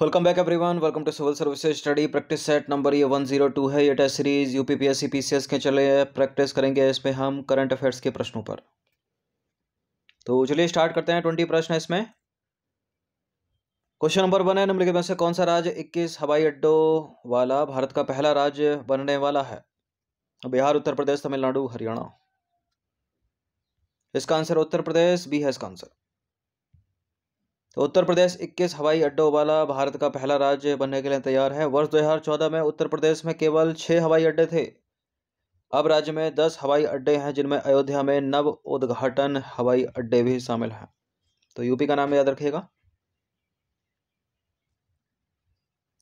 welcome back everyone welcome to civil services study practice set number ये one zero two है ये test series U P P S C P C S के चले practice करेंगे इसमें हम current affairs के प्रश्नों पर तो चलिए स्टार्ट करते हैं ट्वेंटी प्रश्न है इसमें क्वेश्चन नंबर वन है निम्नलिखित में से कौन सा राज्य इक्कीस हवाई अड्डों वाला भारत का पहला राज्य बनने वाला है बिहार उत्तर प्रदेश तमिलनाडु हरियाणा इसका आंसर उत्तर प्रदेश बी है इसका आंसर तो उत्तर प्रदेश 21 हवाई अड्डों वाला भारत का पहला राज्य बनने के लिए तैयार है वर्ष 2014 में उत्तर प्रदेश में केवल छः हवाई अड्डे थे अब राज्य में 10 हवाई अड्डे हैं जिनमें अयोध्या में नव उद्घाटन हवाई अड्डे भी शामिल हैं तो यूपी का नाम याद रखिएगा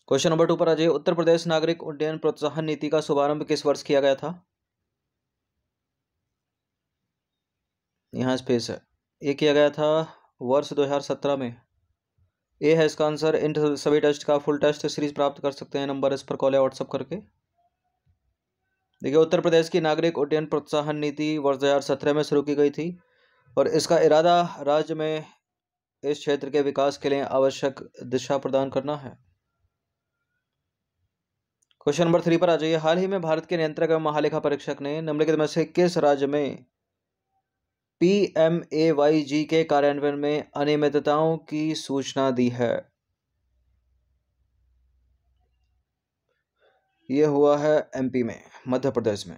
क्वेश्चन नंबर टू पर आज उत्तर प्रदेश नागरिक उड्डयन प्रोत्साहन नीति का शुभारंभ किस वर्ष किया गया था यहाँ स्पेस है ये किया गया था वर्ष 2017 में ए है इसका आंसर इन सभी टेस्ट का फुल टेस्ट सीरीज प्राप्त कर सकते हैं नंबर इस पर कॉल या व्हाट्सअप करके देखिए उत्तर प्रदेश की नागरिक उड्डयन प्रोत्साहन नीति वर्ष 2017 में शुरू की गई थी और इसका इरादा राज्य में इस क्षेत्र के विकास के लिए आवश्यक दिशा प्रदान करना है क्वेश्चन नंबर थ्री पर आ जाइए हाल ही में भारत के नियंत्रक एवं महालेखा परीक्षक ने निम्नलिखित में से किस राज्य में P M A Y G के कार्यान्वयन में अनियमितताओं की सूचना दी है ये हुआ है एमपी में मध्य प्रदेश में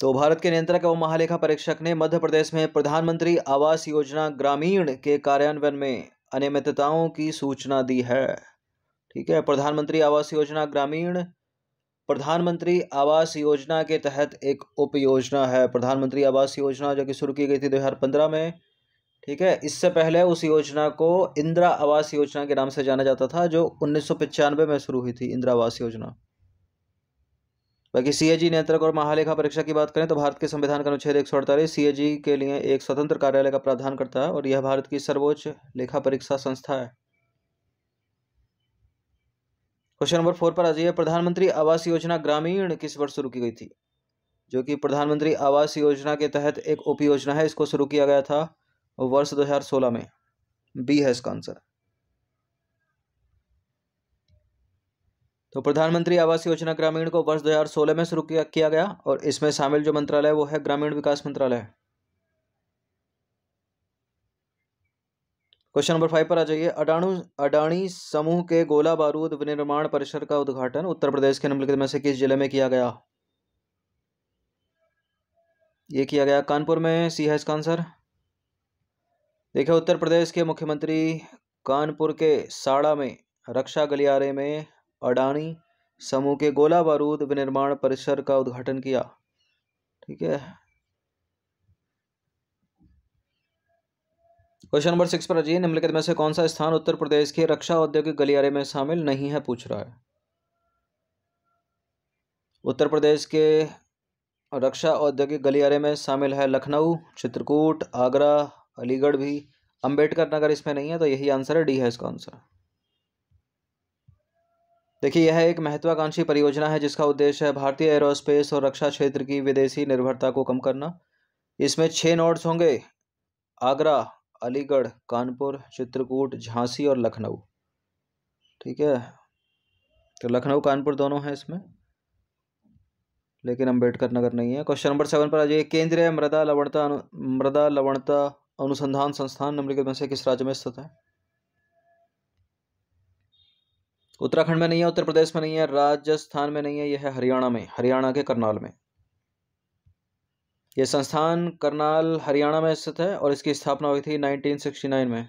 तो भारत के नियंत्रक एवं महालेखा परीक्षक ने मध्य प्रदेश में प्रधानमंत्री आवास योजना ग्रामीण के कार्यान्वयन में अनियमितताओं की सूचना दी है ठीक है प्रधानमंत्री आवास योजना ग्रामीण प्रधानमंत्री आवास योजना के तहत एक उप योजना है प्रधानमंत्री आवास योजना जो कि शुरू की गई थी 2015 में ठीक है इससे पहले उस योजना को इंदिरा आवास योजना के नाम से जाना जाता था जो उन्नीस में शुरू हुई थी इंदिरा आवास योजना बाकी सी ए जी नियंत्रक और महालेखा परीक्षा की बात करें तो भारत के संविधान का अनुच्छेद एक सौ अड़तालीस सी ए जी के लिए एक स्वतंत्र कार्यालय का प्रावधान करता है और यह भारत की सर्वोच्च लेखा परीक्षा संस्था है क्वेश्चन नंबर फोर पर आ जाइए प्रधानमंत्री आवास योजना ग्रामीण किस वर्ष शुरू की गई थी जो कि प्रधानमंत्री आवास योजना के तहत एक उप योजना है इसको शुरू किया गया था वर्ष 2016 में बी है इसका आंसर तो प्रधानमंत्री आवास योजना ग्रामीण को वर्ष 2016 में शुरू किया किया गया और इसमें शामिल जो मंत्रालय वो है ग्रामीण विकास मंत्रालय क्वेश्चन नंबर फाइव पर आ जाइए अडाणु अडाणी समूह के गोला बारूद विनिर्माण परिसर का उद्घाटन उत्तर प्रदेश के निम्नलिखित में से किस जिले में किया गया ये किया गया कानपुर में सी है इसका आंसर देखिए उत्तर प्रदेश के मुख्यमंत्री कानपुर के साड़ा में रक्षा गलियारे में अडानी समूह के गोला बारूद विनिर्माण परिसर का उद्घाटन किया ठीक है क्वेश्चन नंबर सिक्स पर अजीय निम्नलिखित में से कौन सा स्थान उत्तर प्रदेश के रक्षा औद्योगिक गलियारे में शामिल नहीं है पूछ रहा है उत्तर प्रदेश के रक्षा औद्योगिक गलियारे में शामिल है लखनऊ चित्रकूट आगरा अलीगढ़ भी अंबेडकर नगर इसमें नहीं है तो यही आंसर है डी है इसका आंसर देखिए यह एक महत्वाकांक्षी परियोजना है जिसका उद्देश्य है भारतीय एरोस्पेस और रक्षा क्षेत्र की विदेशी निर्भरता को कम करना इसमें छः नोड्स होंगे आगरा अलीगढ़ कानपुर चित्रकूट झांसी और लखनऊ ठीक है तो लखनऊ कानपुर दोनों हैं इसमें लेकिन अम्बेडकर नगर नहीं है क्वेश्चन नंबर सेवन पर आ जाइए केंद्रीय मृदा लवणता मृदा लवणता अनुसंधान संस्थान निम्नलिखित में से किस राज्य में स्थित है उत्तराखंड में नहीं है उत्तर प्रदेश में नहीं है राजस्थान में नहीं है यह है हरियाणा में हरियाणा के करनाल में ये संस्थान करनाल हरियाणा में स्थित है और इसकी स्थापना हुई थी 1969 में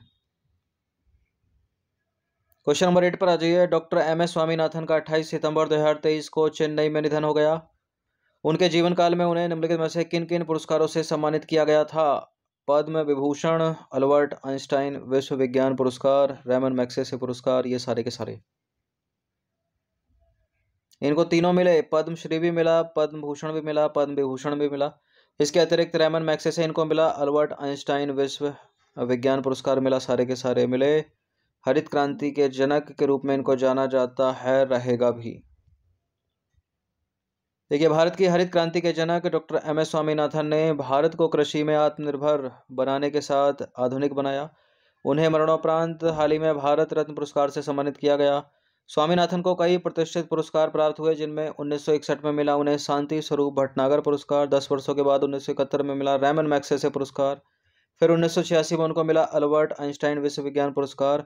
क्वेश्चन नंबर एट पर आ जाइए डॉक्टर एम एस स्वामीनाथन का 28 सितंबर 2023 को चेन्नई में निधन हो गया उनके जीवन काल में उन्हें निम्नलिखित में से किन किन पुरस्कारों से सम्मानित किया गया था पद्म विभूषण अल्बर्ट आइंस्टाइन विश्व विज्ञान पुरस्कार रेमन मैक्से पुरस्कार ये सारे के सारे इनको तीनों मिले पद्मश्री भी मिला पद्म भूषण भी मिला पद्म विभूषण भी मिला इसके अतिरिक्त रैमन मैक्से से इनको मिला अल्बर्ट आइंस्टाइन विश्व विज्ञान पुरस्कार मिला सारे के सारे मिले हरित क्रांति के जनक के रूप में इनको जाना जाता है रहेगा भी देखिए भारत की हरित क्रांति के जनक डॉक्टर एम एस स्वामीनाथन ने भारत को कृषि में आत्मनिर्भर बनाने के साथ आधुनिक बनाया उन्हें मरणोपरांत हाल ही में भारत रत्न पुरस्कार से सम्मानित किया गया स्वामीनाथन को कई प्रतिष्ठित पुरस्कार प्राप्त हुए जिनमें 1961 में मिला उन्हें शांति स्वरूप भटनागर पुरस्कार दस वर्षों के बाद उन्नीस में मिला रैमन मैक्सेसे पुरस्कार फिर उन्नीस में उनको मिला अल्बर्ट आइंस्टाइन विश्वविज्ञान पुरस्कार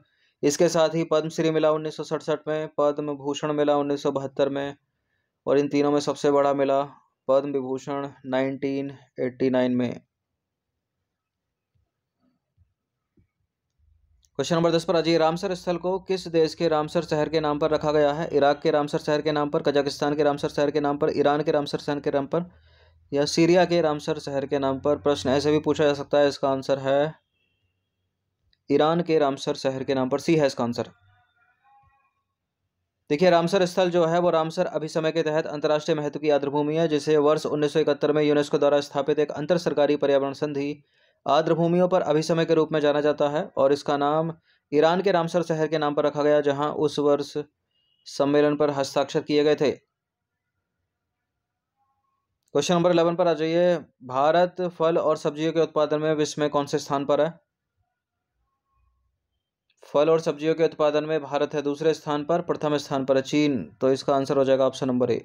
इसके साथ ही पद्मश्री मिला उन्नीस में पद्म भूषण मिला उन्नीस में और इन तीनों में सबसे बड़ा मिला पद्म विभूषण 1989 में क्वेश्चन नंबर दस पर अजय रामसर स्थल को किस देश के रामसर शहर के नाम पर रखा गया है इराक के रामसर शहर के नाम पर कजाकिस्तान के रामसर शहर के नाम पर ईरान के रामसर शहर के नाम पर या सीरिया के रामसर शहर के नाम पर प्रश्न ऐसे भी पूछा जा सकता है इसका आंसर है ईरान के रामसर शहर के नाम पर सी है इसका आंसर देखिए रामसर स्थल जो है वो रामसर समय के तहत अंतर्राष्ट्रीय महत्व की आद्रभूमि है जिसे वर्ष उन्नीस में यूनेस्को द्वारा स्थापित एक अंतर सरकारी पर्यावरण संधि आर्द्र भूमियों पर अभिसमय के रूप में जाना जाता है और इसका नाम ईरान के रामसर शहर के नाम पर रखा गया जहां उस वर्ष सम्मेलन पर हस्ताक्षर किए गए थे क्वेश्चन नंबर इलेवन पर आ जाइए भारत फल और सब्जियों के उत्पादन में विश्व में कौन से स्थान पर है फल और सब्जियों के उत्पादन में भारत है दूसरे स्थान पर प्रथम स्थान पर है चीन तो इसका आंसर हो जाएगा ऑप्शन नंबर ए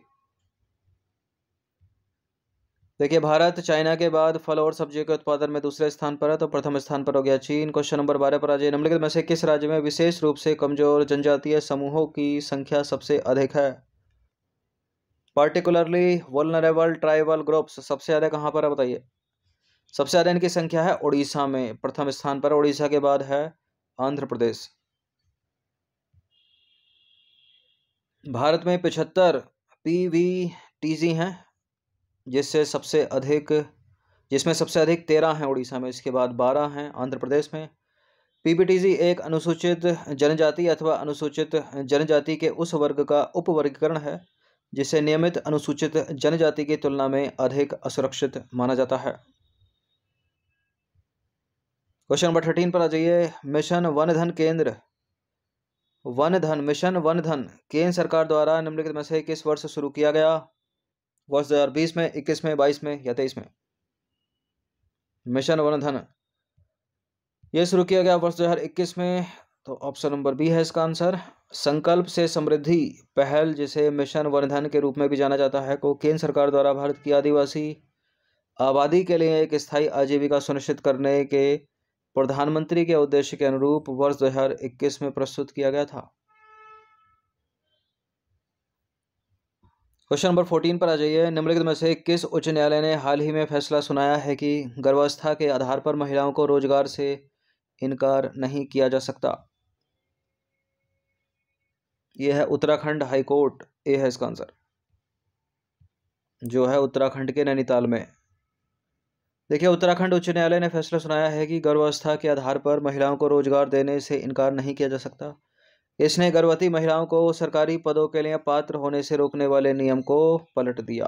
देखिए भारत चाइना के बाद फल और सब्जियों के उत्पादन में दूसरे स्थान पर है तो प्रथम स्थान पर हो गया चीन क्वेश्चन नंबर बारह पर आ जाए निम्नलिखित में से किस राज्य में विशेष रूप से कमजोर जनजातीय समूहों की संख्या सबसे अधिक है पार्टिकुलरली वर्नरेबल ट्राइबल ग्रुप्स सबसे ज़्यादा कहाँ पर है बताइए सबसे ज़्यादा इनकी संख्या है उड़ीसा में प्रथम स्थान पर उड़ीसा के बाद है आंध्र प्रदेश भारत में पिछहत्तर पी वी टी जी हैं जिससे सबसे अधिक जिसमें सबसे अधिक तेरह हैं उड़ीसा में इसके बाद बारह हैं आंध्र प्रदेश में पीपीटीसी एक अनुसूचित जनजाति अथवा अनुसूचित जनजाति के उस वर्ग का उपवर्गीकरण है जिसे नियमित अनुसूचित जनजाति की तुलना में अधिक असुरक्षित माना जाता है क्वेश्चन नंबर थर्टीन पर आ जाइए मिशन वन धन केंद्र वन धन मिशन वन धन केंद्र सरकार द्वारा निम्नलिखित में से किस वर्ष शुरू किया गया वर्ष बीस में इक्कीस में बाईस में या तेईस में मिशन वन धन शुरू किया गया वर्ष दो हजार इक्कीस में तो ऑप्शन नंबर बी है इसका आंसर संकल्प से समृद्धि पहल जिसे मिशन वनधन के रूप में भी जाना जाता है को केंद्र सरकार द्वारा भारत की आदिवासी आबादी के लिए एक स्थायी आजीविका सुनिश्चित करने के प्रधानमंत्री के उद्देश्य के अनुरूप वर्ष इक्कीस में प्रस्तुत किया गया था क्वेश्चन नंबर फोर्टीन पर आ जाइए निम्नलिखित में से किस उच्च न्यायालय ने हाल ही में फैसला सुनाया है कि गर्भावस्था के आधार पर महिलाओं को रोजगार से इनकार नहीं किया जा सकता यह है उत्तराखंड हाई कोर्ट ए है इसका आंसर जो है उत्तराखंड के नैनीताल में देखिए उत्तराखंड उच्च न्यायालय ने फैसला सुनाया है कि गर्भावस्था के आधार पर महिलाओं को रोजगार देने से इनकार नहीं किया जा सकता इसने गर्भवती महिलाओं को सरकारी पदों के लिए पात्र होने से रोकने वाले नियम को पलट दिया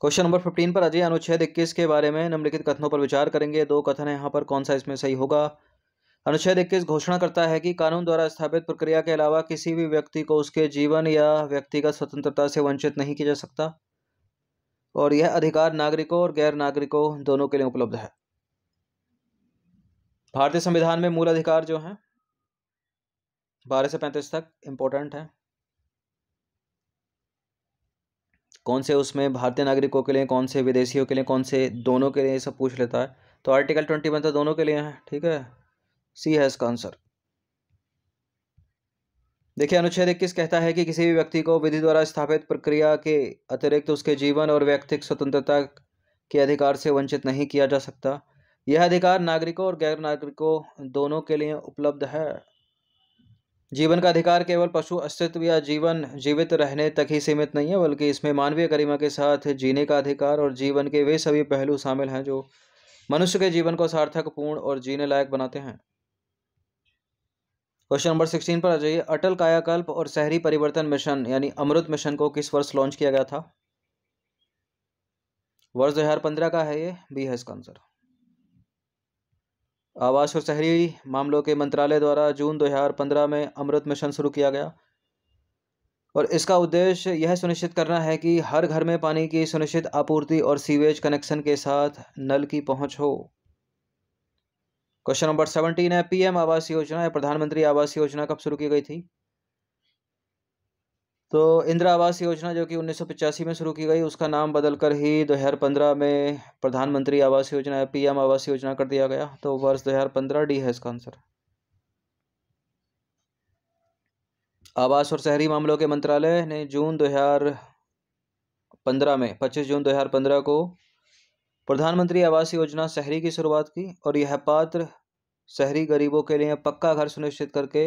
क्वेश्चन नंबर फिफ्टीन पर अजय अनुच्छेद इक्कीस के बारे में निम्नलिखित कथनों पर विचार करेंगे दो कथन है यहाँ पर कौन सा इसमें सही होगा अनुच्छेद इक्कीस घोषणा करता है कि कानून द्वारा स्थापित प्रक्रिया के अलावा किसी भी व्यक्ति को उसके जीवन या व्यक्तिगत स्वतंत्रता से वंचित नहीं किया जा सकता और यह अधिकार नागरिकों और गैर नागरिकों दोनों के लिए उपलब्ध है भारतीय संविधान में मूल अधिकार जो हैं बारह से पैंतीस तक इम्पोर्टेंट हैं कौन से उसमें भारतीय नागरिकों के लिए कौन से विदेशियों के लिए कौन से दोनों के लिए सब पूछ लेता है तो आर्टिकल ट्वेंटी वन तो दोनों के लिए है ठीक है सी है इसका आंसर देखिए अनुच्छेद इक्कीस कहता है कि किसी भी व्यक्ति को विधि द्वारा स्थापित प्रक्रिया के अतिरिक्त उसके जीवन और व्यक्तिक स्वतंत्रता के अधिकार से वंचित नहीं किया जा सकता यह अधिकार नागरिकों और गैर नागरिकों दोनों के लिए उपलब्ध है जीवन का अधिकार केवल पशु अस्तित्व या जीवन जीवित रहने तक ही सीमित नहीं है बल्कि इसमें मानवीय गरिमा के साथ जीने का अधिकार और जीवन के वे सभी पहलू शामिल हैं जो मनुष्य के जीवन को सार्थक पूर्ण और जीने लायक बनाते हैं क्वेश्चन नंबर सिक्सटीन पर आ जाइए अटल कायाकल्प और शहरी परिवर्तन मिशन यानी अमृत मिशन को किस वर्ष लॉन्च किया गया था वर्ष दो हजार पंद्रह का है ये बी है इसका आंसर आवास और शहरी मामलों के मंत्रालय द्वारा जून 2015 में अमृत मिशन शुरू किया गया और इसका उद्देश्य यह सुनिश्चित करना है कि हर घर में पानी की सुनिश्चित आपूर्ति और सीवेज कनेक्शन के साथ नल की पहुंच हो क्वेश्चन नंबर सेवनटीन है पीएम आवास योजना या प्रधानमंत्री आवास योजना कब शुरू की गई थी तो इंदिरा आवास योजना जो कि उन्नीस में शुरू की गई उसका नाम बदलकर ही पंद्रह में प्रधानमंत्री आवास योजना या पीएम आवास योजना कर दिया गया तो वर्ष पंद्रह डी है इसका आंसर आवास और शहरी मामलों के मंत्रालय ने जून पंद्रह में 25 जून 2015 को प्रधानमंत्री आवास योजना शहरी की शुरुआत की और यह पात्र शहरी गरीबों के लिए पक्का घर सुनिश्चित करके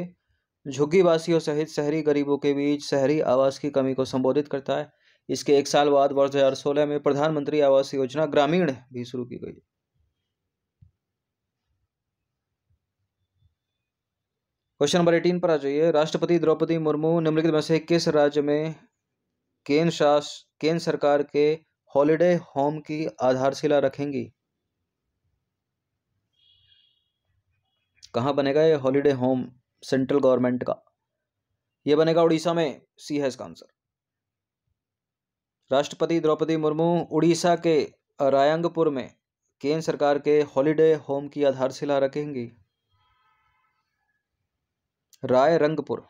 झुग्गी वासियों सहित शहरी गरीबों के बीच शहरी आवास की कमी को संबोधित करता है इसके एक साल बाद वर्ष दो में प्रधानमंत्री आवास योजना ग्रामीण भी शुरू की गई क्वेश्चन नंबर एटीन पर आ जाइए राष्ट्रपति द्रौपदी मुर्मू निम्नलिखित में से किस राज्य में केंद्र शास केंद्र सरकार के हॉलिडे होम की आधारशिला रखेंगी कहाँ बनेगा ये हॉलीडे होम सेंट्रल गवर्नमेंट का ये बनेगा उड़ीसा में सी है इसका आंसर राष्ट्रपति द्रौपदी मुर्मू उड़ीसा के रायंगपुर में केंद्र सरकार के हॉलीडे होम की आधारशिला रखेंगी Rairangpur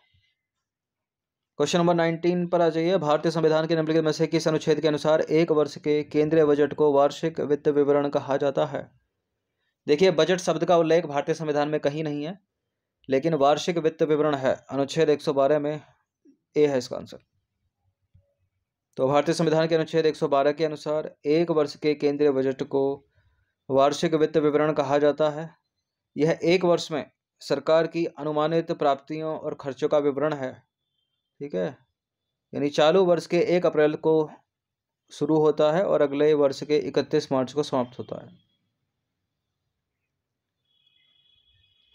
question number nineteen पर आ जाइए भारतीय संविधान के निम्नलिखित में से किस अनुच्छेद के अनुसार एक वर्ष के केंद्रीय बजट को वार्षिक वित्त विवरण कहा जाता है देखिए बजट शब्द का उल्लेख भारतीय संविधान में कहीं नहीं है लेकिन वार्षिक वित्त विवरण है अनुच्छेद 112 में ए है इसका आंसर तो भारतीय संविधान के अनुच्छेद 112 के अनुसार एक वर्ष के केंद्रीय बजट को वार्षिक वित्त विवरण कहा जाता है यह एक वर्ष में सरकार की अनुमानित प्राप्तियों और खर्चों का विवरण है ठीक है यानी चालू वर्ष के एक अप्रैल को शुरू होता है और अगले वर्ष के इकतीस मार्च को समाप्त होता है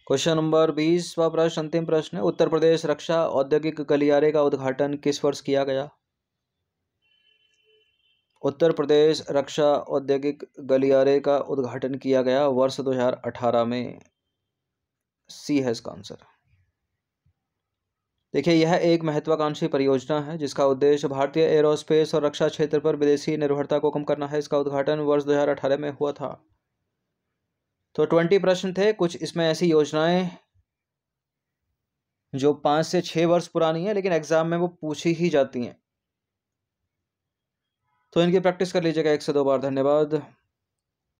क्वेश्चन नंबर बीसवा प्रश्न अंतिम प्रश्न उत्तर प्रदेश रक्षा औद्योगिक गलियारे का उद्घाटन किस वर्ष किया गया उत्तर प्रदेश रक्षा औद्योगिक गलियारे का उद्घाटन किया गया वर्ष 2018 में सी है इसका आंसर देखिए यह एक महत्वाकांक्षी परियोजना है जिसका उद्देश्य भारतीय एरोस्पेस और रक्षा क्षेत्र पर विदेशी निर्भरता को कम करना है इसका उद्घाटन वर्ष 2018 में हुआ था तो ट्वेंटी प्रश्न थे कुछ इसमें ऐसी योजनाएं जो पांच से छह वर्ष पुरानी है लेकिन एग्ज़ाम में वो पूछी ही जाती हैं तो इनकी प्रैक्टिस कर लीजिएगा एक से दो बार धन्यवाद